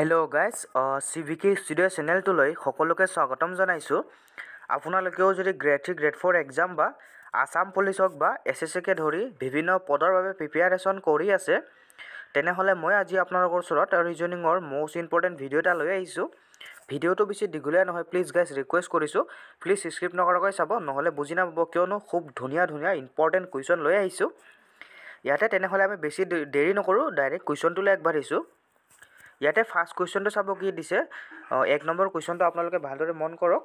hello' guys C V K studio' চেনেলটোলৈ সকলোকে স্বাগতম জনাইছোঁ আপোনালোকেও যদি grade three grade four exam বা আছাম পুলিচ হওক বা এছ এছ চিকে ধৰি বিভিন্ন পদৰ বাবে প্ৰিপেয়াৰেশ্যন কৰি আছে তেনেহ'লে মই আজি আপোনালোকৰ ওচৰত ৰিজনিঙৰ মষ্ট ইম্পৰ্টেণ্ট ভিডিঅ' এটা লৈ আহিছোঁ ভিডিঅ'টো বেছি দীঘলীয়া নহয় প্লিজ গাইজ ৰিকুৱেষ্ট কৰিছোঁ প্লিজ স্ক্ৰিপ্ট নকৰাকৈ চাব নহ'লে বুজি নাপাব কিয়নো খুব ধুনীয়া ধুনীয়া ইম্পৰ্টেণ্ট কুৱেশ্যন লৈ আহিছোঁ ইয়াতে তেনেহ'লে আমি বেছি দেৰি নকৰোঁ ডাইৰেক্ট কুৱেশ্যনটোলৈ আগবাঢ়িছোঁ ইয়াতে ফাৰ্ষ্ট কুৱেশ্যনটো চাব কি দিছে এক নম্বৰ কুৱেশ্যনটো আপোনালোকে ভালদৰে মন কৰক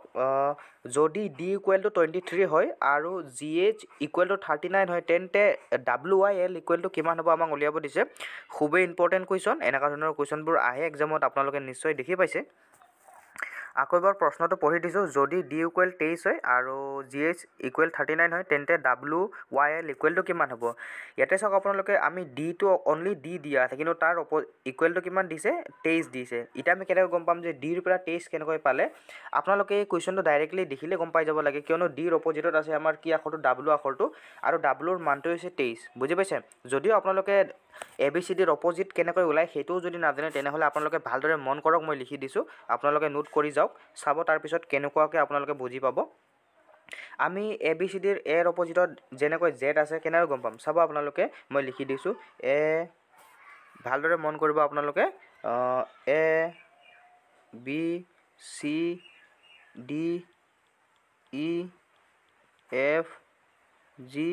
যদি D equal to twenty three হয় আৰু G H equal to thirty nine হয় তেন্তে W I L equal to কিমান হ'ব আমাক উলিয়াব দিছে খুবেই ইম্পৰ্টেণ্ট কুৱেশ্যন এনেকুৱা ধৰণৰ কুৱেশ্যনবোৰ আহে একজামত আপোনালোকে নিশ্চয় দেখি পাইছে আকৌ এবাৰ প্ৰশ্নটো পঢ়ি দিছোঁ যদি ডি ইকুৱেল তেইছ হয় আৰু G H equal thirty nine হয় তেন্তে ডাব্লিউ ৱাই এল ইকুৱেলটো কিমান হ'ব ইয়াতে চাওক আপোনালোকে আমি ডিটো অনলি ডি দিয়া আছে কিন্তু তাৰ অপ ইকুৱেলটো কিমান দিছে তেইছ দিছে এতিয়া আমি কেনেকৈ গম পাম যে ডিৰ পৰা তেইছ কেনেকৈ পালে আপোনালোকে এই কুৱেশ্যনটো ডাইৰেক্টলি দেখিলে গম পাই যাব লাগে কিয়নো ডিৰ অপজিটত আছে আমাৰ কি আখৰটো ডাব্লিউ আখৰটো আৰু ডাব্লিউৰ মানটো হৈছে তেইছ বুজি পাইছে যদিও আপোনালোকে এ বি চি ডিৰ অপজিট কেনেকৈ ওলায় সেইটোও যদি নাজানে তেনেহ'লে আপোনালোকে ভালদৰে মন কৰক মই লিখি দিছোঁ আপোনালোকে নোট কৰি যাওক চাব তাৰপিছত কেনেকুৱাকৈ আপোনালোকে বুজি পাব আমি এ বি চি ডিৰ এৰ অপজিটত যেনেকৈ জেড আছে কেনেকৈ গম পাম চাব আপোনালোকে মই লিখি দিছোঁ এ ভালদৰে মন কৰিব আপোনালোকে A B C D E F G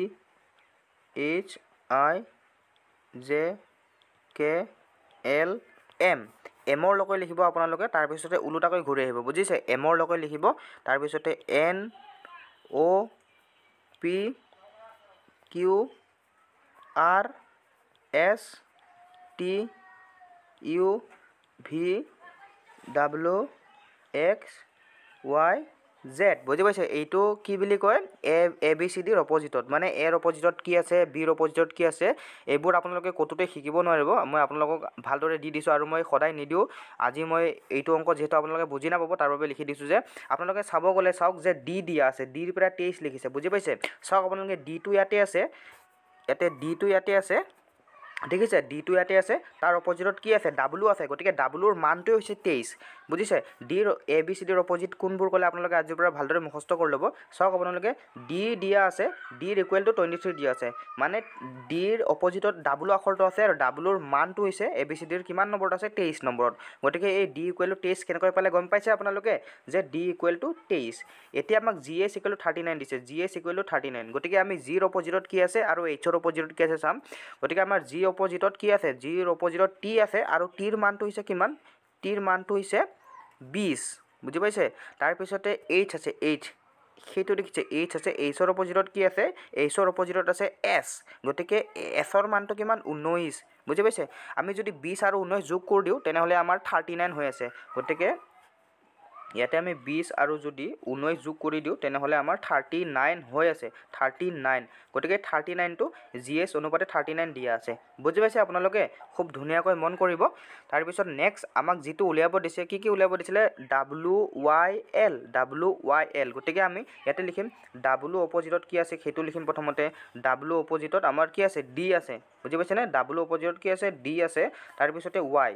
H I J K L M এমৰ লগে লিখিব আপোনালোকে তাৰপিছতে ওলোটাকৈ ঘূৰি আহিব বুজিছে এমৰ লগে লিখিব তাৰপিছতে N O' P Q R S T U V W X Y Z বুজি পাইছে এইটো কি বুলি কয় এ এ বি চি ডিৰ অপজিটত মানে এৰ অপজিটত কি আছে বিৰ অপজিটত কি আছে এইবোৰ আপোনালোকে ক'তোতে শিকিব নোৱাৰিব মই আপোনালোকক ভালদৰে দি দিছোঁ আৰু মই সদায় নিদিওঁ আজি মই এইটো অংক যিহেতু আপোনালোকে বুজি নাপাব তাৰ বাবে লিখি দিছোঁ যে আপোনালোকে চাব গ'লে চাওক যে ডি দিয়া আছে ডিৰ পৰা তেইছ লিখিছে বুজি পাইছে চাওক আপোনালোকে ডিটো ইয়াতে আছে ইয়াতে ডিটো ইয়াতে আছে দেখিছে ডিটো ইয়াতে আছে তাৰ অপজিটত কি আছে ডাব্লু আছে গতিকে ডাব্লুৰ মানটোৱে হৈছে তেইছ বুজিছে ডিৰ এ বি চি ডিৰ অপজিট কোনবোৰ ক'লে আপোনালোকে আজিৰ পৰা ভালদৰে মুখস্থ কৰি ল'ব চাওক আপোনালোকে ডি দিয়া আছে ডিৰ ইকুৱেলটো টুৱেণ্টি থ্ৰী দিয়া আছে মানে ডিৰ অপজিটত ডাব্লু আখৰটো আছে আৰু ডাব্লুৰ মানটো হৈছে এ বি চি ডিৰ কিমান নম্বৰত আছে তেইছ নম্বৰত গতিকে এই ডি ইকুৱেলটো তেইছ কেনেকৈ পালে গম পাইছে আপোনালোকে যে ডি ইকুৱেল টু তেইছ এতিয়া আমাক জি এছ ইকুৱেলটো থাৰ্টি নাইন দিছে জি এছ ইকুৱেলটো থাৰ্টি নাইন গতিকে আমি জিৰ অপজিটত কি আছে আৰু এইচৰ অপজিটত কি আছে চাম গতিকে আমাৰ জি অপজিটত কি আছে জিৰ অপজিটত টি আছে আৰু টিৰ মানটো হৈছে কিমান টিৰ মানটো হৈছে বিছ বুজি পাইছে তাৰপিছতে এইচ আছে এইচ সেইটো দেখিছে এইচ আছে এইচৰ অপজিটত কি আছে এইচৰ অপজিটত আছে এছ গতিকে এছৰ মানটো কিমান ঊনৈছ বুজি পাইছে আমি যদি বিছ আৰু ঊনৈছ যোগ কৰি দিওঁ তেনেহ'লে আমাৰ থাৰ্টি নাইন হৈ আছে গতিকে ইয়াতে আমি বিছ আৰু যদি ঊনৈছ যোগ কৰি দিওঁ তেনেহ'লে আমাৰ থাৰ্টি নাইন হৈ আছে থাৰ্টি নাইন গতিকে থাৰ্টি নাইনটো জি এছ অনুপাতে থাৰ্টি নাইন দিয়া আছে বুজি পাইছে আপোনালোকে খুব ধুনীয়াকৈ মন কৰিব তাৰপিছত নেক্সট আমাক যিটো উলিয়াব দিছে কি কি উলিয়াব দিছিলে W Y L W Y L গতিকে আমি ইয়াতে লিখিম ডাব্লিউ অপজিটত কি আছে সেইটো লিখিম প্ৰথমতে ডাব্লিউ অপজিটত আমাৰ কি আছে ডি আছে বুজি পাইছেনে ডাব্লিউ অপজিটত কি আছে ডি আছে তাৰপিছতে ৱাই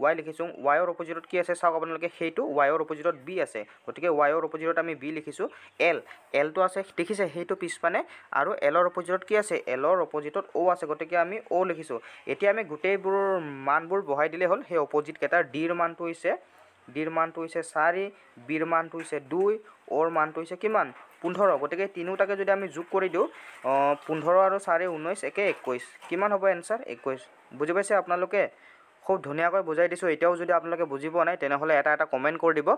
ৱাই লিখিছোঁ ৱাইৰ অপজিটত কি আছে চাওক আপোনালোকে সেইটো ৱাইৰ অপজিটত বি আছে গতিকে ৱাইৰ অপজিটত আমি বি লিখিছোঁ এল এলটো আছে দেখিছে সেইটো পিছপানে আৰু এলৰ অপজিটত কি আছে এলৰ অপজিটত অ' আছে গতিকে আমি অ' লিখিছোঁ এতিয়া আমি গোটেইবোৰ মানবোৰ বহাই দিলে হ'ল সেই অপজিটকেইটাৰ ডিৰ মানটো হৈছে ডিৰ মানটো হৈছে চাৰি বিৰ মানটো হৈছে দুই অ'ৰ মানটো হৈছে কিমান পোন্ধৰ গতিকে তিনিওটাকে যদি আমি যোগ কৰি দিওঁ পোন্ধৰ আৰু চাৰি ঊনৈছ একে একৈছ কিমান হ'ব এনচাৰ একৈছ বুজি পাইছে আপোনালোকে খুব ধুনীয়াকৈ বুজাই দিছোঁ এতিয়াও যদি আপোনালোকে বুজিব নাই তেনেহ'লে এটা এটা কমেণ্ট কৰি দিব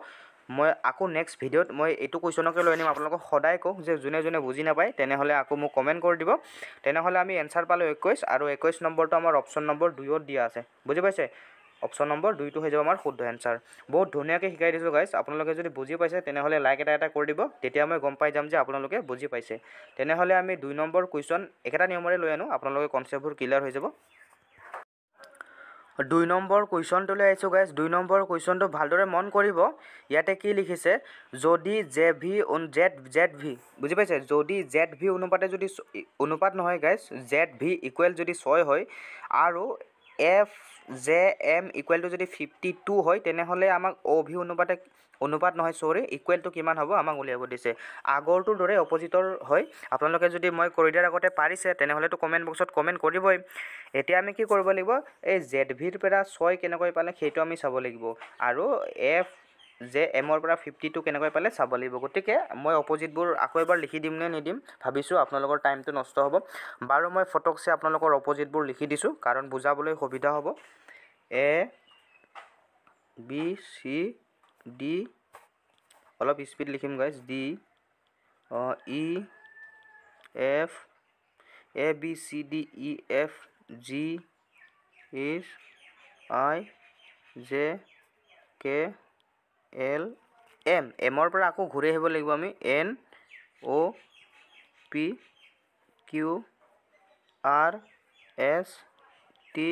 মই আকৌ নেক্সট ভিডিঅ'ত মই এইটো কুৱেশ্যনকে লৈ আনিম আপোনালোকক সদায় কওক যে যোনে যোনে বুজি নাপায় তেনেহ'লে আকৌ মোক কমেণ্ট কৰি দিব তেনেহ'লে আমি এনচাৰ পালোঁ একৈছ আৰু একৈছ নম্বৰটো আমাৰ অপশ্যন নম্বৰ দুইত দিয়া আছে বুজি পাইছে অপচন নম্বৰ দুইটো হৈ যাব আমাৰ শুদ্ধ এনচাৰ বহুত ধুনীয়াকৈ শিকাই দিছোঁ গাইজ আপোনালোকে যদি বুজি পাইছে তেনেহ'লে লাইক এটা এটা কৰি দিব তেতিয়া মই গম পাই যাম যে আপোনালোকে বুজি পাইছে তেনেহ'লে আমি দুই নম্বৰ কুৱেশ্যন একেটা নিয়মৰে লৈ আনো আপোনালোকে কনচেপ্টবোৰ ক্লিয়াৰ হৈ যাব দুই নম্বৰ কুৱেশ্যনটোলৈ আহিছোঁ গাইজ দুই নম্বৰ কুৱেশ্যনটো ভালদৰে মন কৰিব ইয়াতে কি লিখিছে যদি J V Z Z V বুজি পাইছে যদি জেড ভি অনুপাতে যদি অনুপাত নহয় গাইজ জেড ভি ইকুৱেল যদি ছয় হয় আৰু এফ জে এম ইকুৱেলটো যদি ফিফটি টু হয় তেনেহ'লে আমাক অ' ভি অনুপাতে অনুপাত নহয় চৰি ইকুৱেলটো কিমান হ'ব আমাক উলিয়াব দিছে আগৰটোৰ দৰে অপজিটৰ হয় আপোনালোকে যদি মই কৰি দিয়াৰ আগতে পাৰিছে তেনেহ'লেতো কমেণ্ট বক্সত কমেণ্ট কৰিবই এতিয়া আমি কি কৰিব লাগিব এই জেড ভিৰ পৰা ছয় কেনেকৈ পালে সেইটো আমি চাব লাগিব আৰু এফ জে এমৰ পৰা ফিফটি টু কেনেকৈ পালে চাব লাগিব গতিকে মই অপজিটবোৰ আকৌ এবাৰ লিখি দিম নে নিদিম ভাবিছোঁ আপোনালোকৰ টাইমটো নষ্ট হ'ব বাৰু মই ফটকছে আপোনালোকৰ অপজিটবোৰ লিখি দিছোঁ কাৰণ বুজাবলৈ সুবিধা হ'ব এ বি চি डि अलग speed लिखीम guys D E F A B C D E F G H I J K L M एमर आक घूरी आब लगे आम N O P Q R S T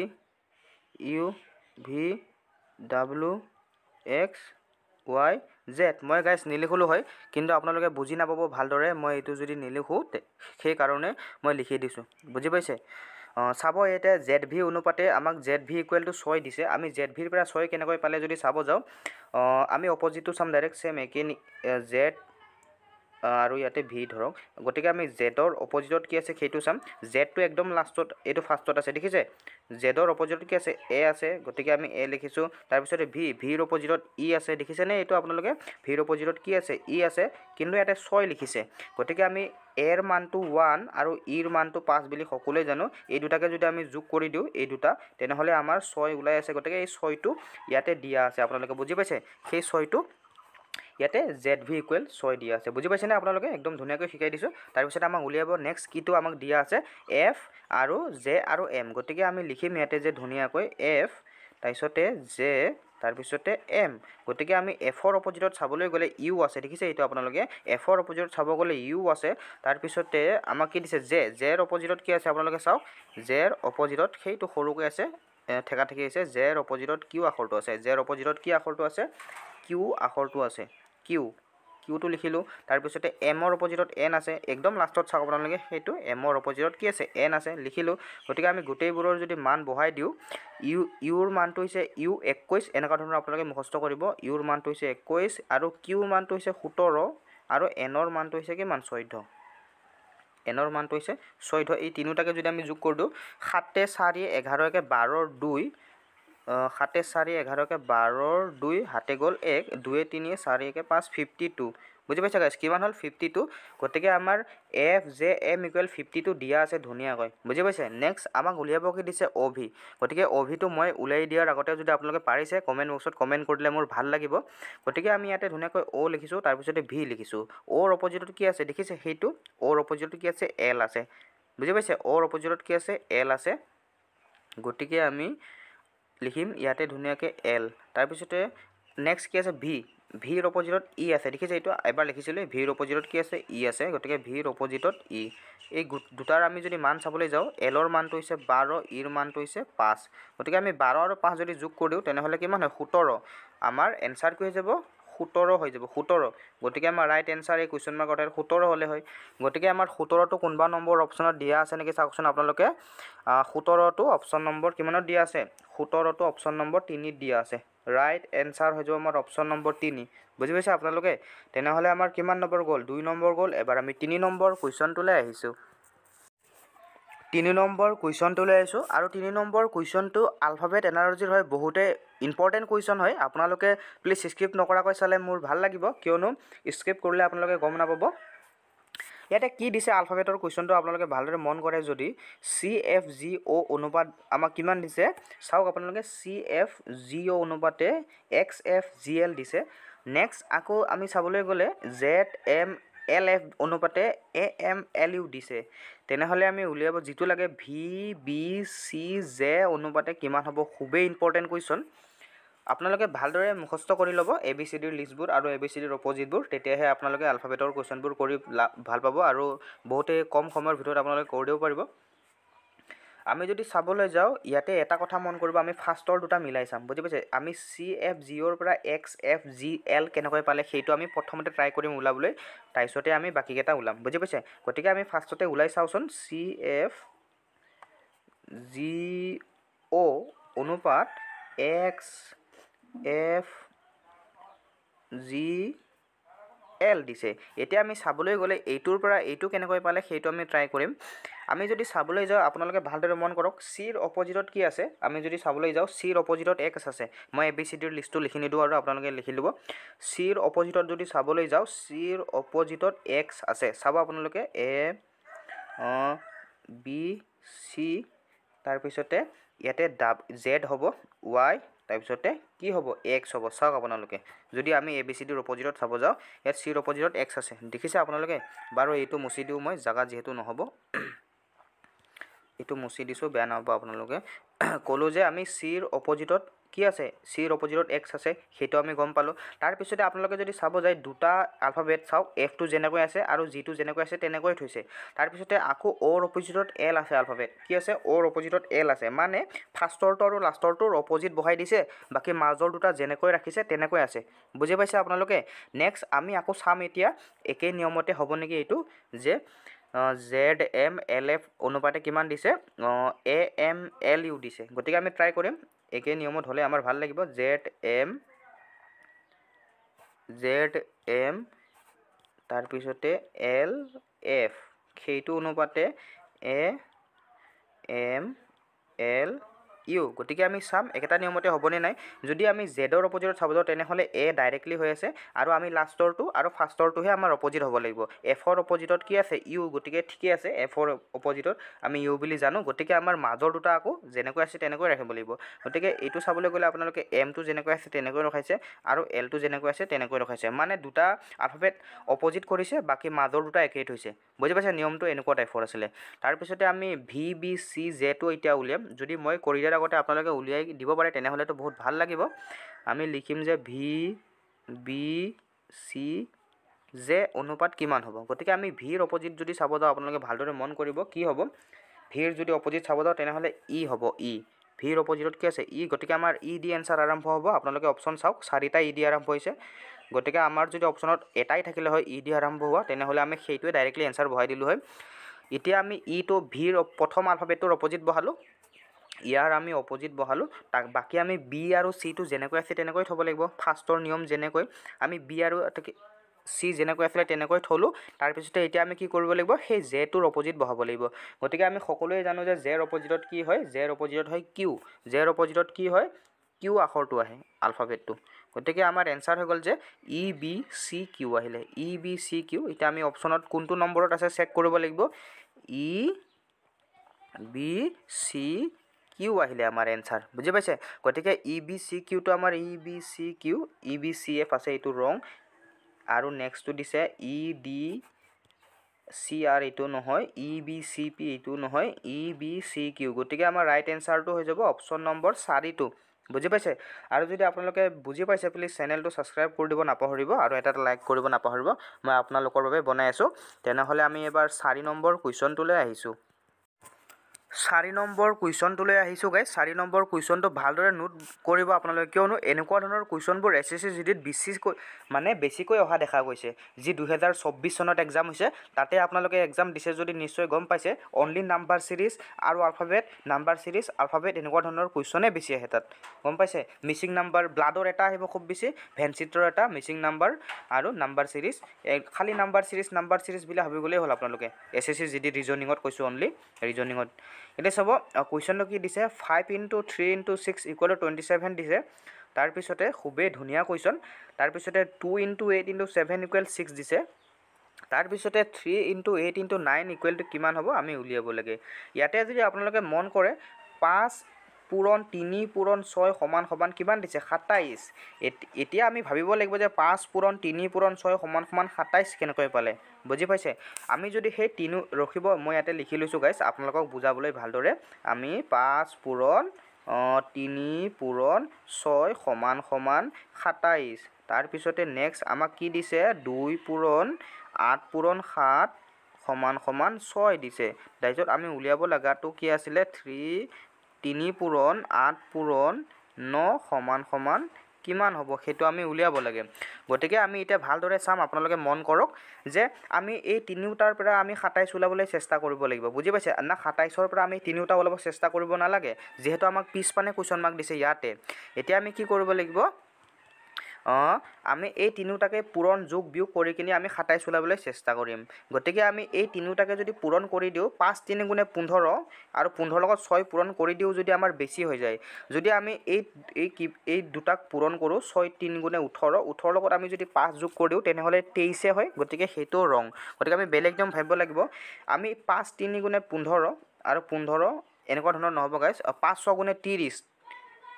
U V W X Y Z মই guys নিলিখিলোঁ হয় কিন্তু আপোনালোকে বুজি নাপাব ভালদৰে মই এইটো যদি নিলিখোঁ সেইকাৰণে মই লিখি দিছোঁ বুজি পাইছে অঁ চাব এতিয়া জেড ভি অনুপাতে আমাক জেড ভি ইকুৱেল টু ছয় দিছে আমি জেড ভিৰ পৰা ছয় কেনেকৈ পালে যদি চাব যাওঁ অঁ আমি অপজিটটো চাম ডাইৰেক্ট ছেম একে জেড আৰু ইয়াতে ভি ধৰক গতিকে আমি জেডৰ অপজিটত কি আছে সেইটো চাম জেডটো একদম লাষ্টত এইটো ফাৰ্ষ্টত আছে দেখিছে জেডৰ অপজিটত কি আছে এ আছে গতিকে আমি এ লিখিছোঁ তাৰপিছতে ভি ভিৰ অপজিটত ই আছে দেখিছেনে এইটো আপোনালোকে ভিৰ অপজিটত কি আছে ই আছে কিন্তু ইয়াতে ছয় লিখিছে গতিকে আমি এৰ মানটো ওৱান আৰু ইৰ মানটো পাঁচ বুলি সকলোৱে জানো এই দুটাকে যদি আমি যোগ কৰি দিওঁ এই দুটা তেনেহ'লে আমাৰ ছয় ওলাই আছে গতিকে এই ছয়টো ইয়াতে দিয়া আছে আপোনালোকে বুজি পাইছে সেই ছয়টো ইয়াতে জেড ভি ইকুৱেল ছয় দিয়া আছে বুজি পাইছেনে আপোনালোকে একদম ধুনীয়াকৈ শিকাই দিছোঁ তাৰপিছত আমাক উলিয়াব নেক্সট কিটো আমাক দিয়া আছে এফ আৰু জে আৰু এম গতিকে আমি লিখিম ইয়াতে যে ধুনীয়াকৈ এফ তাৰপিছতে জে তাৰপিছতে এম গতিকে আমি এফৰ অপজিটত চাবলৈ গ'লে ইউ আছে দেখিছে এইটো আপোনালোকে এফৰ অপজিটত চাব গ'লে ইউ আছে তাৰপিছতে আমাক কি দিছে জে জেৰ অপজিটত কি আছে আপোনালোকে চাওক জেৰ অপজিটত সেইটো সৰুকৈ আছে ঠেকা ঠেকি আছে জেৰ অপজিটত কিউ আখৰটো আছে জেৰ অপজিটত কি আখৰটো আছে কিউ আখৰটো আছে কিউ কিউটো লিখিলোঁ তাৰপিছতে এমৰ অপজিটত এন আছে একদম লাষ্টত চাওক আপোনালোকে সেইটো এমৰ অপজিটত কি আছে এন আছে লিখিলোঁ গতিকে আমি গোটেইবোৰৰ যদি মান বহাই দিওঁ ইউ ইউৰ মানটো হৈছে ইউ একৈছ এনেকুৱা ধৰণৰ আপোনালোকে মুখস্থ কৰিব ইউৰ মানটো হৈছে একৈছ আৰু কিউৰ মানটো হৈছে সোতৰ আৰু এনৰ মানটো হৈছে কিমান চৈধ্য এনৰ মানটো হৈছে চৈধ্য এই তিনিওটাকে যদি আমি যোগ কৰি দিওঁ সাতে চাৰি এঘাৰ একে বাৰ দুই সাতে চাৰি এঘাৰকে বাৰ দুই হাতে গ'ল এক দুই তিনি চাৰি একে পাঁচ ফিফটি টু বুজি পাইছা গাইছ কিমান হ'ল ফিফটি টু গতিকে আমাৰ F J M equal fifty two দিয়া আছে ধুনীয়াকৈ বুজি পাইছে নেক্সট আমাক উলিয়াব কি দিছে অ' ভি গতিকে অ' ভিটো মই উলিয়াই দিয়াৰ আগতে যদি আপোনালোকে পাৰিছে কমেণ্ট বক্সত কমেণ্ট কৰি দিলে মোৰ ভাল লাগিব গতিকে আমি ইয়াতে ধুনীয়াকৈ অ' লিখিছোঁ তাৰপিছতে ভি লিখিছোঁ অ'ৰ অপজিটত কি আছে দেখিছে সেইটো অ'ৰ অপজিটত কি আছে এল আছে বুজি পাইছে অ'ৰ অপজিটত কি আছে এল আছে গতিকে আমি লিখিম ইয়াতে ধুনীয়াকৈ এল তাৰপিছতে নেক্সট কি আছে ভি ভিৰ অপজিটত ই আছে দেখিছে এইটো এবাৰ লিখিছিলোঁ ভিৰ অপজিটত কি আছে ই e আছে গতিকে ভিৰ অপজিটত ই এই দুটাৰ আমি যদি মান চাবলৈ যাওঁ এলৰ মানটো হৈছে বাৰ ইৰ e মানটো হৈছে পাঁচ গতিকে আমি বাৰ আৰু পাঁচ যদি যোগ কৰি দিওঁ তেনেহ'লে কিমান হয় সোতৰ আমাৰ এনচাৰ কি হৈ যাব সোতৰ হৈ যাব সোতৰ গতিকে আমাৰ ৰাইট এনচাৰ এই কুৱেশ্যন মাৰ্কত সোতৰ হ'লে হয় গতিকে আমাৰ সোতৰটো কোনোবা নম্বৰ অপশ্যনত দিয়া আছে নেকি চাওকচোন আপোনালোকে সোতৰটো অপশ্যন নম্বৰ কিমানত দিয়া আছে সোতৰটো অপশ্যন নম্বৰ তিনিত দিয়া আছে ৰাইট এনচাৰ হৈ যাব আমাৰ অপশ্যন নম্বৰ তিনি বুজি পাইছে আপোনালোকে তেনেহ'লে আমাৰ কিমান নম্বৰ গ'ল দুই নম্বৰ গ'ল এবাৰ আমি তিনি নম্বৰ কুৱেশ্যনটোলৈ আহিছোঁ তিনি নম্বৰ কুৱেশ্যনটো লৈ আহিছোঁ আৰু তিনি নম্বৰ কুৱেশ্যনটো আলফাবেট এনালজিৰ হয় বহুতে ইম্পৰ্টেণ্ট কুৱেশ্যন হয় আপোনালোকে প্লিজ স্ক্ৰিপ্ট নকৰাকৈ চালে মোৰ ভাল লাগিব কিয়নো স্ক্ৰিপ্ট কৰিলে আপোনালোকে গম নাপাব ইয়াতে কি দিছে আলফাবেটৰ কুৱেশ্যনটো আপোনালোকে ভালদৰে মন কৰে যদি চি এফ জি অ' অনুপাত আমাক কিমান দিছে চাওক আপোনালোকে চি এফ জি অ' অনুপাতে এক্স এফ জি এল দিছে নেক্সট আকৌ আমি চাবলৈ গ'লে জেড এম এল এফ অনুপাতে এ এম এল ইউ দিছে তেনেহ'লে আমি উলিয়াব যিটো লাগে ভি বি চি জে অনুপাতে কিমান হ'ব খুবেই ইম্পৰ্টেণ্ট কুৱেশ্যন আপোনালোকে ভালদৰে মুখস্থ কৰি ল'ব এ বি চি ডিৰ লিষ্টবোৰ আৰু এ বি চি ডিৰ অপজিটবোৰ তেতিয়াহে আপোনালোকে আলফাবেটৰ কুৱেশ্যনবোৰ কৰি লা ভাল পাব আৰু বহুতেই কম সময়ৰ ভিতৰত আপোনালোকে কৰি দিব পাৰিব আমি যদি চাবলৈ যাওঁ ইয়াতে এটা কথা মন কৰিব আমি ফাৰ্ষ্টৰ দুটা মিলাই চাম বুজি পাইছে আমি চি এফ জিঅ'ৰ পৰা এক্স এফ জি এল কেনেকৈ পালে সেইটো আমি প্ৰথমতে ট্ৰাই কৰিম ওলাবলৈ তাৰপিছতে আমি বাকীকেইটা ওলাম বুজি পাইছে গতিকে আমি ফাৰ্ষ্টতে ওলাই চাওঁচোন চি এফ জি অ' অনুপাত এক্স এফ জি এল দিছে এতিয়া আমি চাবলৈ গ'লে এইটোৰ পৰা এইটো কেনেকৈ পালে সেইটো আমি ট্ৰাই কৰিম আমি যদি চাবলৈ যাওঁ আপোনালোকে ভালদৰে মন কৰক চিৰ অপজিটত কি আছে আমি যদি চাবলৈ যাওঁ চিৰ অপজিটত এক আছে মই এ বি চি ডিৰ লিষ্টটো লিখি নিদিওঁ আৰু আপোনালোকে লিখি ল'ব চিৰ অপজিটত যদি চাবলৈ যাওঁ চিৰ অপজিটত এক্স আছে চাব আপোনালোকে এ বি চি তাৰপিছতে ইয়াতে ডাব জেড হ'ব ৱাই তাৰপিছতে কি হ'ব এক্স হ'ব চাওক আপোনালোকে যদি আমি এ বি চি ডিৰ অপজিটত চাব যাওঁ ইয়াত চিৰ অপজিটত এক্স আছে দেখিছে আপোনালোকে বাৰু এইটো মুচি দিওঁ মই জেগা যিহেতু নহ'ব এইটো মুচি দিছোঁ বেয়া নাপাব আপোনালোকে ক'লোঁ যে আমি চিৰ অপজিটত কি আছে চিৰ অপজিটত এক্স আছে সেইটো আমি গম পালোঁ তাৰপিছতে আপোনালোকে যদি চাব যায় দুটা আলফাবেট চাওক এফটো যেনেকৈ আছে আৰু জিটো যেনেকৈ আছে তেনেকৈ থৈছে তাৰপিছতে আকৌ অ'ৰ অপজিটত এল আছে আলফাবেট কি আছে অ'ৰ অপজিটত এল আছে মানে ফাৰ্ষ্টৰটো আৰু লাষ্টৰটোৰ অপজিট বহাই দিছে বাকী মাজৰ দুটা যেনেকৈ ৰাখিছে তেনেকৈ আছে বুজি পাইছে আপোনালোকে নেক্সট আমি আকৌ চাম এতিয়া একেই নিয়মতে হ'ব নেকি এইটো যে জেড এম এল এফ অনুপাতে কিমান দিছে এ এম এল ইউ দিছে গতিকে আমি ট্ৰাই কৰিম একেই নিয়মত হ'লে আমাৰ ভাল লাগিব জেড এম জেড এম তাৰপিছতে এল এফ সেইটো অনুপাতে এম এল ইউ গতিকে আমি চাম একেটা নিয়মতে হ'বনে নাই যদি আমি জেডৰ অপজিটত চাব যাওঁ তেনেহ'লে এ ডাইৰেক্টলি হৈ আছে আৰু আমি লাষ্টৰটো আৰু ফাৰ্ষ্টৰটোহে আমাৰ অপজিট হ'ব লাগিব এফৰ অপজিটত কি আছে ইউ গতিকে ঠিকে আছে এফৰ অপজিটত আমি ইউ বুলি জানো গতিকে আমাৰ মাজৰ দুটা আকৌ যেনেকৈ আছে তেনেকৈ ৰাখিব লাগিব গতিকে এইটো চাবলৈ গ'লে আপোনালোকে এমটো যেনেকৈ আছে তেনেকৈ ৰখাইছে আৰু এলটো যেনেকৈ আছে তেনেকৈ ৰখাইছে মানে দুটা আলফাবেট অপজিট কৰিছে বাকী মাজৰ দুটা একেই থৈছে বুজি পাইছে নিয়মটো এনেকুৱা টাইপৰ আছিলে তাৰপিছতে আমি ভি বি চি জেটো এতিয়া উলিয়াম যদি মই কৰি দিয়াৰ আগতে আপোনালোকে উলিয়াই দিব পাৰে তেনেহ'লেতো বহুত ভাল লাগিব আমি লিখিম যে ভি বি চি জে অনুপাত কিমান হ'ব গতিকে আমি ভিৰ অপজিট যদি চাব যাওঁ আপোনালোকে ভালদৰে মন কৰিব কি হ'ব ভিৰ যদি অপজিট চাব যাওঁ তেনেহ'লে ই হ'ব ই ভিৰ অপজিটত কি আছে ই গতিকে আমাৰ ই ডি এনচাৰ আৰম্ভ হ'ব আপোনালোকে অপশ্যন চাওক চাৰিটা ই দি আৰম্ভ হৈছে গতিকে আমাৰ যদি অপশ্যনত এটাই থাকিলে হয় ই দি আৰম্ভ হোৱা তেনেহ'লে আমি সেইটোৱে ডাইৰেক্টলি এনচাৰ বহাই দিলোঁ হয় এতিয়া আমি ইটো ভিৰ প্ৰথম আলফাবেটটোৰ অপজিট বহালোঁ ইয়াৰ আমি অপজিট বহালোঁ তাক বাকী আমি বি আৰু চিটো যেনেকৈ আছে তেনেকৈ থ'ব লাগিব ফাৰ্ষ্টৰ নিয়ম যেনেকৈ আমি বি আৰু চি যেনেকৈ আছিলে তেনেকৈ থ'লোঁ তাৰপিছতে এতিয়া আমি কি কৰিব লাগিব সেই জেটোৰ অপজিট বহাব লাগিব গতিকে আমি সকলোৱে জানো যে জেৰ অপজিটত কি হয় জেৰ অপজিটত হয় কিউ জেৰ অপজিটত কি হয় কিউ আখৰটো আহে আলফাবেটটো গতিকে আমাৰ এনচাৰ হৈ গ'ল যে ই বি চি কিউ আহিলে ই বি চি কিউ এতিয়া আমি অপশ্যনত কোনটো নম্বৰত আছে চেক কৰিব লাগিব ই বি চি কিউ আহিলে আমাৰ এনচাৰ বুজি পাইছে গতিকে ই বি চি কিউটো আমাৰ E B C Q E B C F আছে এইটো ৰং আৰু নেক্সটটো দিছে ই ডি চি আৰ এইটো নহয় ই বি চি পি এইটো নহয় ই বি চি কিউ গতিকে আমাৰ ৰাইট এনচাৰটো হৈ যাব অপশ্যন নম্বৰ চাৰিটো বুজি পাইছে আৰু যদি আপোনালোকে বুজি পাইছে প্লিজ চেনেলটো ছাবস্ক্ৰাইব কৰি দিব নাপাহৰিব আৰু এটা এটা লাইক কৰিব নাপাহৰিব মই আপোনালোকৰ বাবে বনাই আছোঁ তেনেহ'লে আমি এবাৰ চাৰি নম্বৰ কুৱেশ্যনটোলৈ আহিছোঁ চাৰি নম্বৰ কুৱেশ্যনটোলৈ আহিছোঁ গাই চাৰি নম্বৰ কুৱেশ্যনটো ভালদৰে নোট কৰিব আপোনালোকে কিয়নো এনেকুৱা ধৰণৰ কুৱেশ্যনবোৰ এছ এছ চি জি ডিত বেছিকৈ মানে বেছিকৈ অহা দেখা গৈছে যি দুহেজাৰ চৌব্বিছ চনত এক্সাম হৈছে তাতে আপোনালোকে এক্সাম দিছে যদি নিশ্চয় গম পাইছে অনলি নাম্বাৰ ছিৰিজ আৰু আলফাবেট নাম্বাৰ ছিৰিজ আলফাবেট এনেকুৱা ধৰণৰ কুৱেশ্যনে বেছি আহে তাত গম পাইছে মিচিং নাম্বাৰ ব্লাডৰ এটা আহিব খুব বেছি ভেনচিটৰ এটা মিচিং নাম্বাৰ আৰু নাম্বাৰ ছিৰিজ খালী নাম্বাৰ ছিৰিজ নাম্বাৰ ছিৰিজ বুলি ভাবিবলৈ হ'ল আপোনালোকে এছ এছ চি জি ডিত ৰিজনিঙত কৈছোঁ অনলি ৰিজনিঙত এতিয়া চাব কুৱেশ্যনটো কি দিছে five into three into six equal to twenty seven দিছে তাৰপিছতে খুবেই ধুনীয়া কুৱেশ্যন তাৰপিছতে two into eight into seven equal six দিছে তাৰপিছতে three into eight into nine ইকুৱেলটো কিমান হ'ব আমি উলিয়াব লাগে ইয়াতে যদি আপোনালোকে মন কৰে পাঁচ পূৰণ তিনি পূৰণ ছয় সমান সমান কিমান দিছে সাতাইছ এতিয়া আমি ভাবিব লাগিব যে পাঁচ পূৰণ তিনি পূৰণ ছয় সমান সমান সাতাইছ কেনেকৈ পালে বুজি পাইছে আমি যদি সেই তিনি ৰখিব মই ইয়াতে লিখি লৈছোঁ গাইছ আপোনালোকক বুজাবলৈ ভালদৰে আমি পাঁচ পূৰণ তিনি পূৰণ ছয় সমান সমান সাতাইছ তাৰপিছতে নেক্সট আমাক কি দিছে দুই পূৰণ আঠ পূৰণ সাত সমান সমান ছয় দিছে তাৰপিছত আমি উলিয়াব লগাটো কি আছিলে থ্ৰী তিনি পূৰণ আঠ পূৰণ ন সমান সমান কিমান হ'ব সেইটো আমি উলিয়াব লাগে গতিকে আমি এতিয়া ভালদৰে চাম আপোনালোকে মন কৰক যে আমি এই তিনিওটাৰ পৰা আমি সাতাইছ ওলাবলৈ চেষ্টা কৰিব লাগিব বুজি পাইছে না সাতাইছৰ পৰা আমি তিনিওটা ওলাব চেষ্টা কৰিব নালাগে যিহেতু আমাক পিছপানে কুৱেশ্যন মাৰ্ক দিছে ইয়াতে এতিয়া আমি কি কৰিব লাগিব আমি এই তিনিওটাকে পূৰণ যোগ বিয়োগ কৰি কিনে আমি সাতাই চলাবলৈ চেষ্টা কৰিম গতিকে আমি এই তিনিওটাকে যদি পূৰণ কৰি দিওঁ পাঁচ তিনি গুণে পোন্ধৰ আৰু পোন্ধৰ লগত ছয় পূৰণ কৰি দিওঁ যদি আমাৰ বেছি হৈ যায় যদি আমি এই এই কি এই দুটাক পূৰণ কৰোঁ ছয় তিনি গুণে ওঠৰ ওঠৰ লগত আমি যদি পাঁচ যোগ কৰি দিওঁ তেনেহ'লে তেইছে হয় গতিকে সেইটো ৰং গতিকে আমি বেলেগ একদম ভাবিব লাগিব আমি পাঁচ তিনি গুণে পোন্ধৰ আৰু পোন্ধৰ এনেকুৱা ধৰণৰ নহ'ব গাইছ পাঁচ ছগুণে ত্ৰিছ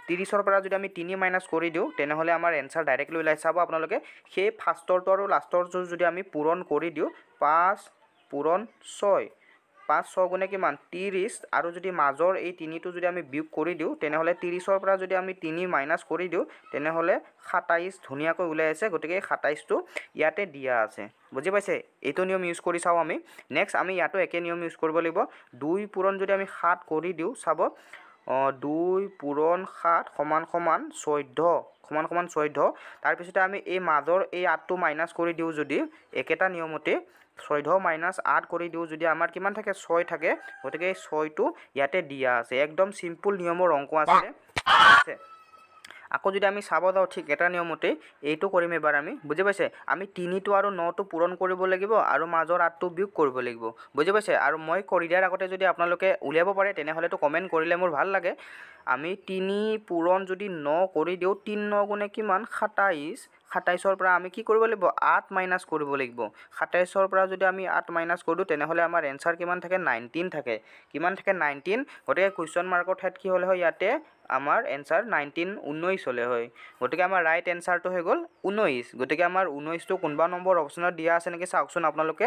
ত্ৰিছৰ পৰা যদি আমি তিনি মাইনাছ কৰি দিওঁ তেনেহ'লে আমাৰ এনচাৰ ডাইৰেক্টলি ওলাই চাব আপোনালোকে সেই ফাৰ্ষ্টৰটো আৰু লাষ্টৰটো যদি আমি পূৰণ কৰি দিওঁ পাঁচ পূৰণ ছয় পাঁচ ছয় গুণে কিমান ত্ৰিছ আৰু যদি মাজৰ এই তিনিটো যদি আমি বিয়োগ কৰি দিওঁ তেনেহ'লে ত্ৰিছৰ পৰা যদি আমি তিনি মাইনাছ কৰি দিওঁ তেনেহ'লে সাতাইছ ধুনীয়াকৈ ওলাই আছে গতিকে এই সাতাইছটো ইয়াতে দিয়া আছে বুজি পাইছে এইটো নিয়ম ইউজ কৰি চাওঁ আমি নেক্সট আমি ইয়াতো একে নিয়ম ইউজ কৰিব লাগিব দুই পূৰণ যদি আমি সাত কৰি দিওঁ চাব দুই পূৰণ সাত সমান সমান চৈধ্য সমান সমান চৈধ্য তাৰপিছতে আমি এই মাজৰ এই আঠটো মাইনাছ কৰি দিওঁ যদি একেটা নিয়মতে চৈধ্য মাইনাছ আঠ কৰি দিওঁ যদি আমাৰ কিমান থাকে ছয় থাকে গতিকে এই ছয়টো ইয়াতে দিয়া আছে একদম চিম্পুল নিয়মৰ অংক আছে আকৌ যদি আমি চাব যাওঁ ঠিক এটা নিয়মতে এইটো কৰিম এবাৰ আমি বুজি পাইছে আমি তিনিটো আৰু নটো পূৰণ কৰিব লাগিব আৰু মাজৰ আঠটো বিয়োগ কৰিব লাগিব বুজি পাইছে আৰু মই কৰি দিয়াৰ আগতে যদি আপোনালোকে উলিয়াব পাৰে তেনেহ'লেতো কমেণ্ট কৰিলে মোৰ ভাল লাগে আমি তিনি পূৰণ যদি ন কৰি দিওঁ তিনি ন গুণে কিমান সাতাইছ সাতাইছৰ পৰা আমি কি কৰিব লাগিব আঠ মাইনাছ কৰিব লাগিব সাতাইছৰ পৰা যদি আমি আঠ মাইনাছ কৰোঁ তেনেহ'লে আমাৰ এনচাৰ কিমান থাকে নাইনটিন থাকে কিমান থাকে নাইনটিন গতিকে কুৱেশ্যন মাৰ্কৰ ঠাইত কি হ'লে হয় ইয়াতে আমাৰ এনচাৰ নাইনটিন ঊনৈছ হ'লে হয় গতিকে আমাৰ ৰাইট এনচাৰটো হৈ গ'ল ঊনৈছ গতিকে আমাৰ ঊনৈছটো কোনোবা নম্বৰ অপশ্যনত দিয়া আছে নেকি চাওকচোন আপোনালোকে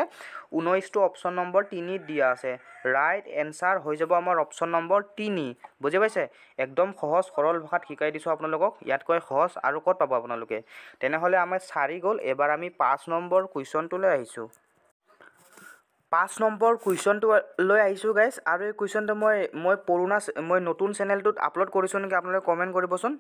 ঊনৈছটো অপশ্যন নম্বৰ তিনিত দিয়া আছে ৰাইট এনচাৰ হৈ যাব আমাৰ অপশ্যন নম্বৰ তিনি বুজি পাইছে একদম সহজ সৰল ভাষাত শিকাই দিছোঁ আপোনালোকক ইয়াতকৈ সহজ আৰু ক'ত পাব আপোনালোকে তেনেহ'লে আমাৰ চাৰি গ'ল এবাৰ আমি পাঁচ নম্বৰ কুৱেশ্যনটোলৈ আহিছোঁ পাঁচ নম্বৰ কুৱেশ্যনটো লৈ আহিছোঁ গাইজ আৰু এই কুৱেশ্যনটো মই মই পুৰণা মই নতুন চেনেলটোত আপলোড কৰিছোঁ নেকি আপোনালোকে কমেণ্ট কৰিবচোন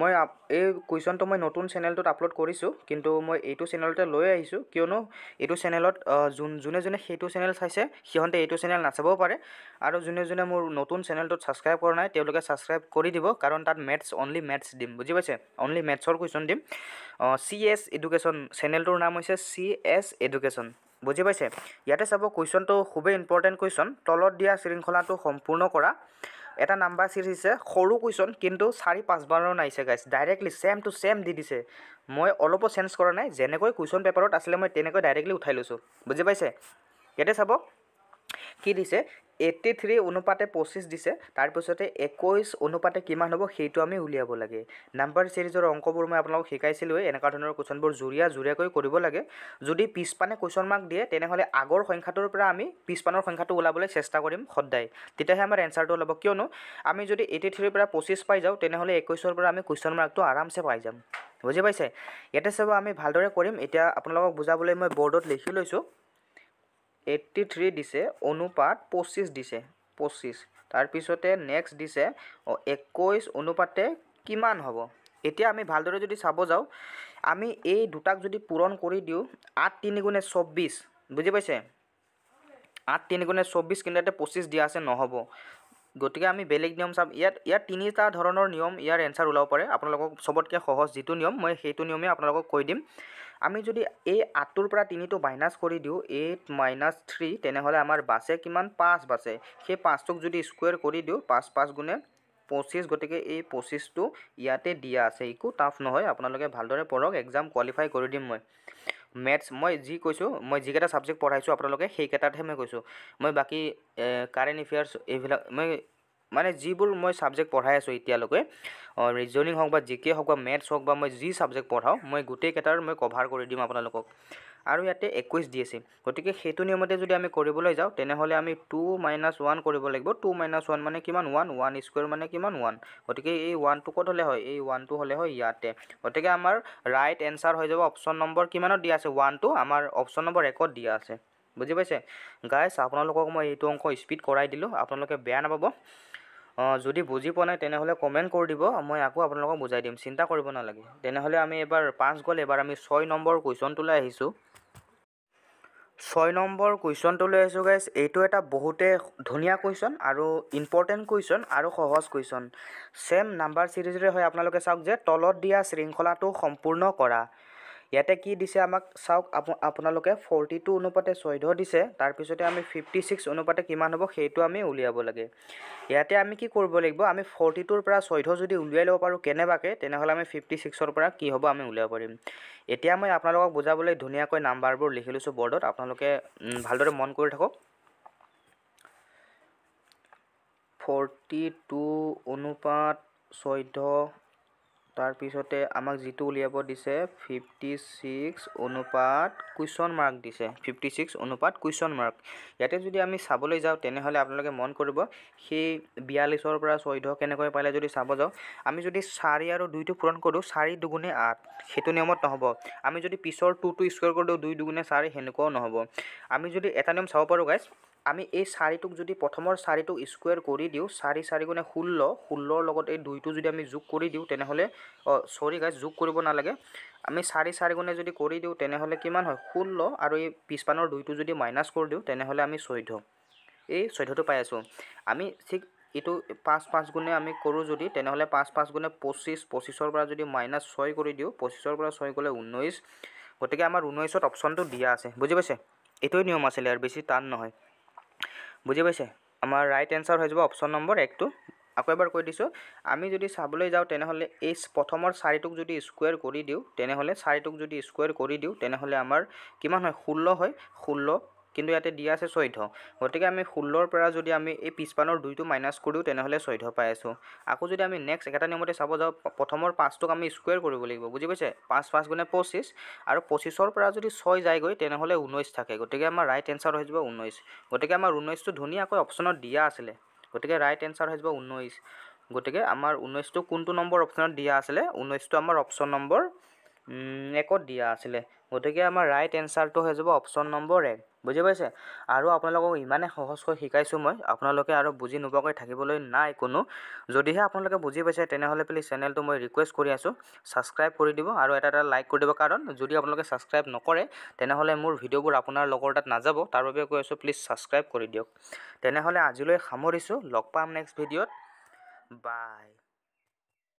মই এই কুৱেশ্যনটো মই নতুন চেনেলটোত আপলোড কৰিছোঁ কিন্তু মই এইটো চেনেলতে লৈ আহিছোঁ কিয়নো এইটো চেনেলত যোন যোনে যোনে সেইটো চেনেল চাইছে সিহঁতে এইটো চেনেল নাচাবও পাৰে আৰু যোনে যোনে মোৰ নতুন চেনেলটোত ছাবস্ক্ৰাইব কৰা নাই তেওঁলোকে ছাবস্ক্ৰাইব কৰি দিব কাৰণ তাত মেথছ অনলি মেথছ দিম বুজি পাইছে অনলি মেথছৰ কুৱেশ্যন দিম চি এছ এডুকেশ্যন চেনেলটোৰ নাম হৈছে চি এছ এডুকেশ্যন বুজি পাইছে ইয়াতে চাব কুৱেশ্যনটো খুবেই ইম্পৰ্টেণ্ট কুৱেশ্যন তলত দিয়া শৃংখলাটো সম্পূৰ্ণ কৰা এটা নাম্বাৰ চিৰিজ হৈছে সৰু কুৱেশ্যন কিন্তু চাৰি পাঁচবাৰো নাহিছে গাইছ ডাইৰেক্টলি চেম টু চেম দি দিছে মই অলপো চেঞ্জ কৰা নাই যেনেকৈ কুৱেশ্যন পেপাৰত আছিলে মই তেনেকৈ ডাইৰেক্টলি উঠাই লৈছোঁ বুজি পাইছে ইয়াতে চাব কি দিছে এইটি থ্ৰী অনুপাতে পঁচিছ দিছে তাৰপিছতে একৈছ অনুপাতে কিমান হ'ব সেইটো আমি উলিয়াব লাগে নাম্বাৰ ছিৰিজৰ অংকবোৰ মই আপোনালোকক শিকাইছিলোঁৱেই এনেকুৱা ধৰণৰ কুৱেশ্যনবোৰ জুৰীয়া জুৰীয়াকৈ কৰিব লাগে যদি পিছপানে কুৱেশ্যন মাৰ্ক দিয়ে তেনেহ'লে আগৰ সংখ্যাটোৰ পৰা আমি পিছপানৰ সংখ্যাটো ওলাবলৈ চেষ্টা কৰিম সদায় তেতিয়াহে আমাৰ এনচাৰটো ওলাব কিয়নো আমি যদি এইটি থ্ৰীৰ পৰা পঁচিছ পাই যাওঁ তেনেহ'লে একৈছৰ পৰা আমি কুৱেশ্যন মাৰ্কটো আৰামছে পাই যাম বুজি পাইছে ইয়াতে চাব আমি ভালদৰে কৰিম এতিয়া আপোনালোকক বুজাবলৈ মই বৰ্ডত লিখি লৈছোঁ এইট্টি থ্ৰী দিছে অনুপাত পঁচিছ দিছে পঁচিছ তাৰপিছতে নেক্সট দিছে একৈছ অনুপাতে কিমান হ'ব এতিয়া আমি ভালদৰে যদি চাব যাওঁ আমি এই দুটাক যদি পূৰণ কৰি দিওঁ আঠ তিনি গুণে চৌব্বিছ বুজি পাইছে আঠ তিনি গুণে চৌব্বিছ কিন্তু ইয়াতে পঁচিছ দিয়া আছে নহ'ব গতিকে আমি বেলেগ নিয়ম চাম ইয়াত ইয়াত তিনিটা ধৰণৰ নিয়ম ইয়াৰ এনচাৰ ওলাব পাৰে আপোনালোকক চবতকৈ সহজ যিটো নিয়ম মই সেইটো নিয়মেই আপোনালোকক কৈ দিম আমি যদি এই আঠটোৰ পৰা তিনিটো মাইনাছ কৰি দিওঁ এইট মাইনাছ থ্ৰী তেনেহ'লে আমাৰ বাছে কিমান পাঁচ বাছে সেই পাঁচটোক যদি স্কুৱেৰ কৰি দিওঁ পাঁচ পাঁচ গুণে পঁচিছ গতিকে এই পঁচিছটো ইয়াতে দিয়া আছে একো টাফ নহয় আপোনালোকে ভালদৰে পঢ়ক এক্সাম কোৱালিফাই কৰি দিম মই মেথছ মই যি কৈছোঁ মই যিকেইটা ছাবজেক্ট পঢ়াইছোঁ আপোনালোকে সেইকেইটাতহে মই কৈছোঁ মই বাকী কাৰেণ্ট এফেয়াৰ্ছ এইবিলাক মই মানে যিবোৰ মই ছাবজেক্ট পঢ়াই আছোঁ এতিয়ালৈকে ৰিজনিং হওক বা জি কে হওক বা মেথছ হওক বা মই যি ছাবজেক্ট পঢ়াওঁ মই গোটেইকেইটাৰ মই কভাৰ কৰি দিম আপোনালোকক আৰু ইয়াতে একৈছ দিয়েছে গতিকে সেইটো নিয়মতে যদি আমি কৰিবলৈ যাওঁ তেনেহ'লে আমি টু মাইনাছ ওৱান কৰিব লাগিব টু মাইনাছ ওৱান মানে কিমান ওৱান ওৱান স্কুৱেৰ মানে কিমান ওৱান গতিকে এই ওৱানটো ক'ত হ'লে হয় এই ওৱানটো হ'লে হয় ইয়াতে গতিকে আমাৰ ৰাইট এনচাৰ হৈ যাব অপশ্যন নম্বৰ কিমানত দিয়া আছে ওৱানটো আমাৰ অপশ্যন নম্বৰ একত দিয়া আছে বুজি পাইছে গাইছ আপোনালোকক মই এইটো অংশ স্পীড কৰাই দিলোঁ আপোনালোকে বেয়া নাপাব অঁ যদি বুজি পোৱা নাই তেনেহ'লে কমেণ্ট কৰি দিব মই আকৌ আপোনালোকক বুজাই দিম চিন্তা কৰিব নালাগে তেনেহ'লে আমি এবাৰ পাঁচ গ'ল এবাৰ আমি ছয় নম্বৰ কুৱেশ্যনটোলৈ আহিছোঁ ছয় নম্বৰ কুৱেশ্যনটোলৈ আহিছোঁ গাইজ এইটো এটা বহুতে ধুনীয়া কুৱেশ্যন আৰু ইম্পৰ্টেণ্ট কুৱেশ্যন আৰু সহজ কুৱেশ্যন ছেম নাম্বাৰ চিৰিজৰে হয় আপোনালোকে চাওক যে তলত দিয়া শৃংখলাটো সম্পূৰ্ণ কৰা ইয়াতে কি দিছে আমাক চাওক আপোনালোকে ফৰ্টি টু অনুপাতে চৈধ্য দিছে তাৰপিছতে আমি ফিফটি ছিক্স অনুপাতে কিমান হ'ব সেইটো আমি উলিয়াব লাগে ইয়াতে আমি কি কৰিব লাগিব আমি ফৰ্টি টুৰ পৰা চৈধ্য যদি উলিয়াই ল'ব পাৰোঁ কেনেবাকৈ তেনেহ'লে আমি ফিফটি ছিক্সৰ পৰা কি হ'ব আমি উলিয়াব পাৰিম এতিয়া মই আপোনালোকক বুজাবলৈ ধুনীয়াকৈ নাম্বাৰবোৰ লিখি লৈছোঁ বৰ্ডত আপোনালোকে ভালদৰে মন কৰি থাকক ফৰ্টি টু অনুপাত চৈধ্য তাৰপিছতে আমাক যিটো উলিয়াব দিছে ফিফটি ছিক্স অনুপাত কুৱেশ্যন মাৰ্ক দিছে ফিফটি ছিক্স অনুপাত কুৱেশ্যন মাৰ্ক ইয়াতে যদি আমি চাবলৈ যাওঁ তেনেহ'লে আপোনালোকে মন কৰিব সেই বিয়াল্লিছৰ পৰা চৈধ্য কেনেকৈ পালে যদি চাব যাওঁ আমি যদি চাৰি আৰু দুইটো পূৰণ কৰোঁ চাৰি দুগুণে আঠ সেইটো নিয়মত নহ'ব আমি যদি পিছৰ টুটো স্কুৱেৰ কৰি দিওঁ দুই দুগুণে চাৰি সেনেকুৱাও নহ'ব আমি যদি এটা নিয়ম চাব পাৰোঁ গাইছ আমি এই চাৰিটোক যদি প্ৰথমৰ চাৰিটোক স্কুৱেৰ কৰি দিওঁ চাৰি চাৰি গুণে ষোল্ল ষোল্লৰ লগত এই দুইটো যদি আমি যোগ কৰি দিওঁ তেনেহ'লে অঁ চৰি গাই যোগ কৰিব নালাগে আমি চাৰি চাৰি গুণে যদি কৰি দিওঁ তেনেহ'লে কিমান হয় ষোল্ল আৰু এই পিছপানৰ দুইটো যদি মাইনাছ কৰি দিওঁ তেনেহ'লে আমি চৈধ্য এই চৈধ্যটো পাই আছোঁ আমি ঠিক এইটো পাঁচ পাঁচ গুণে আমি কৰোঁ যদি তেনেহ'লে পাঁচ পাঁচ গুণে পঁচিছ পঁচিছৰ পৰা যদি মাইনাছ ছয় কৰি দিওঁ পঁচিছৰ পৰা ছয় গ'লে ঊনৈছ গতিকে আমাৰ ঊনৈছত অপশ্যনটো দিয়া আছে বুজি পাইছে এইটোৱে নিয়ম আছিলে আৰু বেছি টান নহয় বুজি পাইছে আমাৰ ৰাইট এনচাৰ হৈ যাব অপশ্যন নম্বৰ একটো আকৌ এবাৰ কৈ দিছোঁ আমি যদি চাবলৈ যাওঁ তেনেহ'লে এই প্ৰথমৰ চাৰিটোক যদি স্কুৱেৰ কৰি দিওঁ তেনেহ'লে চাৰিটোক যদি স্কুৱেৰ কৰি দিওঁ তেনেহ'লে আমাৰ কিমান হয় ষোল্ল হয় ষোল্ল কিন্তু ইয়াতে দিয়া আছে চৈধ্য গতিকে আমি ষোল্লৰ পৰা যদি আমি এই পিছপানৰ দুইটো মাইনাছ কৰোঁ তেনেহ'লে চৈধ্য পাই আছোঁ আকৌ যদি আমি নেক্সট একেটা নিয়মতে চাব যাওঁ প্ৰথমৰ পাঁচটোক আমি স্কুৱেৰ কৰিব লাগিব বুজি পাইছে পাঁচ পাঁচ গুণে পঁচিছ আৰু পঁচিছৰ পৰা যদি ছয় যায়গৈ তেনেহ'লে ঊনৈছ থাকে গতিকে আমাৰ ৰাইট এনচাৰ হৈ যাব ঊনৈছ গতিকে আমাৰ ঊনৈছটো ধুনীয়াকৈ অপশ্যনত দিয়া আছিলে গতিকে ৰাইট এনচাৰ হৈ যাব ঊনৈছ গতিকে আমাৰ ঊনৈছটো কোনটো নম্বৰ অপশ্যনত দিয়া আছিলে ঊনৈছটো আমাৰ অপশ্যন নম্বৰ একত দিয়া আছিলে গতিকে আমাৰ ৰাইট এনচাৰটো হৈ যাব অপশ্যন নম্বৰ এক বুজি পাইছে আৰু আপোনালোকক ইমানেই সহজকৈ শিকাইছোঁ মই আপোনালোকে আৰু বুজি নোপোৱাকৈ থাকিবলৈ নাই কোনো যদিহে আপোনালোকে বুজি পাইছে তেনেহ'লে প্লিজ চেনেলটো মই ৰিকুৱেষ্ট কৰি আছোঁ ছাবস্ক্ৰাইব কৰি দিব আৰু এটা এটা লাইক কৰি দিব কাৰণ যদি আপোনালোকে ছাবস্ক্ৰাইব নকৰে তেনেহ'লে মোৰ ভিডিঅ'বোৰ আপোনাৰ লগৰ তাত নাযাব তাৰ বাবে কৈ আছোঁ প্লিজ ছাবস্ক্ৰাইব কৰি দিয়ক তেনেহ'লে আজিলৈ সামৰিছোঁ লগ পাম নেক্সট ভিডিঅ'ত বাই